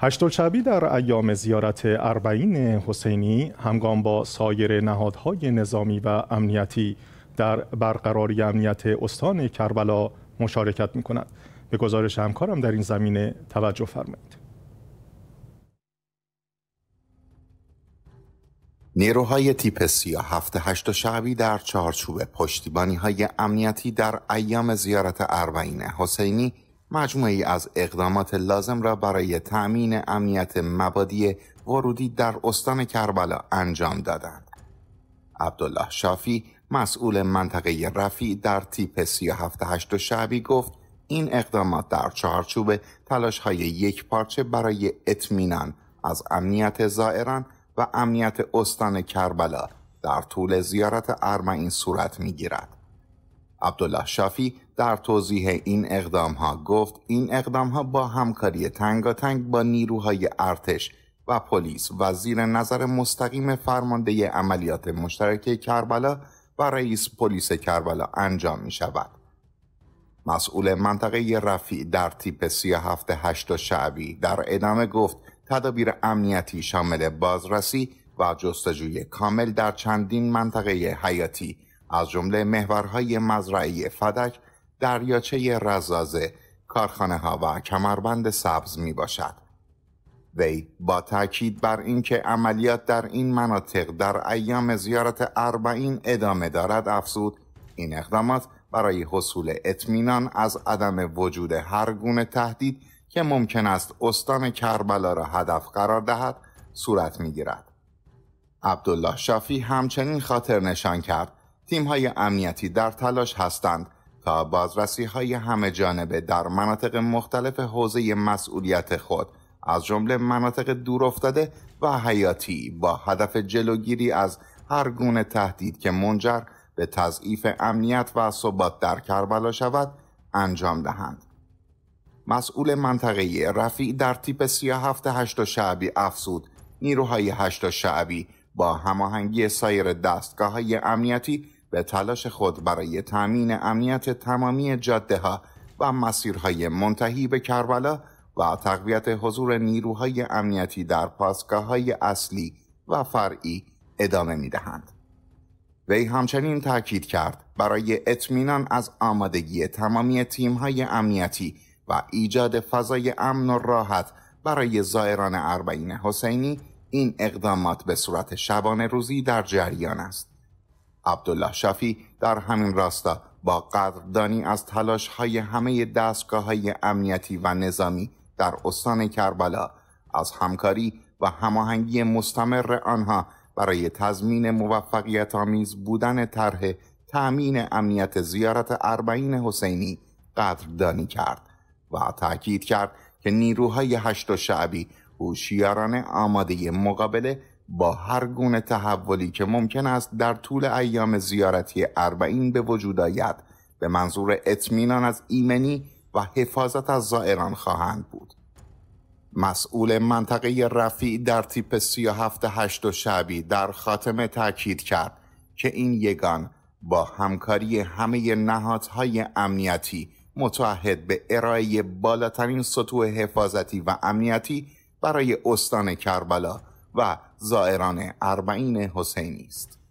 هشت شبی در ایام زیارت اربعین حسینی همگام با سایر نهادهای نظامی و امنیتی در برقراری امنیت استان کربلا مشارکت می کند. به گزارش همکارم در این زمینه توجه فرمایید. نیروهای تیپ سیاه هفت هشت شعبی در چارچوب پشتیبانی های امنیتی در ایام زیارت اربعین حسینی مجموعی از اقدامات لازم را برای تأمین امنیت مبادی ورودی در استان کربلا انجام دادند. عبدالله شافی مسئول منطقه رفی در تیپ 378 شعبی گفت این اقدامات در چارچوب تلاش های یک پارچه برای اطمینان از امنیت زائران و امنیت استان کربلا در طول زیارت ارمعین صورت می گیرد. عبدالله شافی در توضیح این اقدام ها گفت این اقدام ها با همکاری تنگاتنگ با نیروهای ارتش و پلیس و زیر نظر مستقیم فرمانده عملیات مشترک کربلا و رئیس پلیس کربلا انجام می شود. مسئول منطقه رفیع در تیپ 37 شعبی در ادامه گفت تدابیر امنیتی شامل بازرسی و جستجوی کامل در چندین منطقه حیاتی از جمله محورهای مزرعه فدک دریاچه رزازه کارخانه ها و کمربند سبز می باشد. وی با تاکید بر اینکه عملیات در این مناطق در ایام زیارت اربعین ادامه دارد افزود این اقدامات برای حصول اطمینان از عدم وجود هر گونه تهدید که ممکن است استان کربلا را هدف قرار دهد صورت میگیرد عبدالله شافی همچنین خاطر نشان کرد های امنیتی در تلاش هستند تا های همه جانبه در مناطق مختلف حوزه مسئولیت خود از جمله مناطق دور افتاده و حیاتی با هدف جلوگیری از هر گونه تهدید که منجر به تضعیف امنیت و ثبات در کربلا شود انجام دهند. مسئول منطقه رفیع در تیپ 37 شعبی افزود نیروهای 8 شعبی با هماهنگی سایر دستگاه های امنیتی به تلاش خود برای تأمین امنیت تمامی جاده ها و مسیرهای منتهی به کربلا و تقویت حضور نیروهای امنیتی در پاسگاه های اصلی و فرعی ادامه می دهند. وی همچنین تاکید کرد برای اطمینان از آمادگی تمامی های امنیتی و ایجاد فضای امن و راحت برای زائران اربعین حسینی این اقدامات به صورت شبانه روزی در جریان است. عبدالله شفی در همین راستا با قدردانی از تلاش های همه دستگاه های امنیتی و نظامی در استان کربلا از همکاری و هماهنگی مستمر آنها برای تضمین موفقیت آمیز بودن طرح تأمین امنیت زیارت اربعین حسینی قدردانی کرد و تاکید کرد که نیروهای هشت و شعبی هوشیارانه آماده مقابله با هر گونه تحولی که ممکن است در طول ایام زیارتی اربعین به وجود آید به منظور اطمینان از ایمنی و حفاظت از زائران خواهند بود مسئول منطقه رفیع در تیپ 37 شبی در خاتمه تاکید کرد که این یگان با همکاری همه نهادهای امنیتی متعهد به ارائه بالاترین سطوح حفاظتی و امنیتی برای استان کربلا و زائران اربعین حسینی است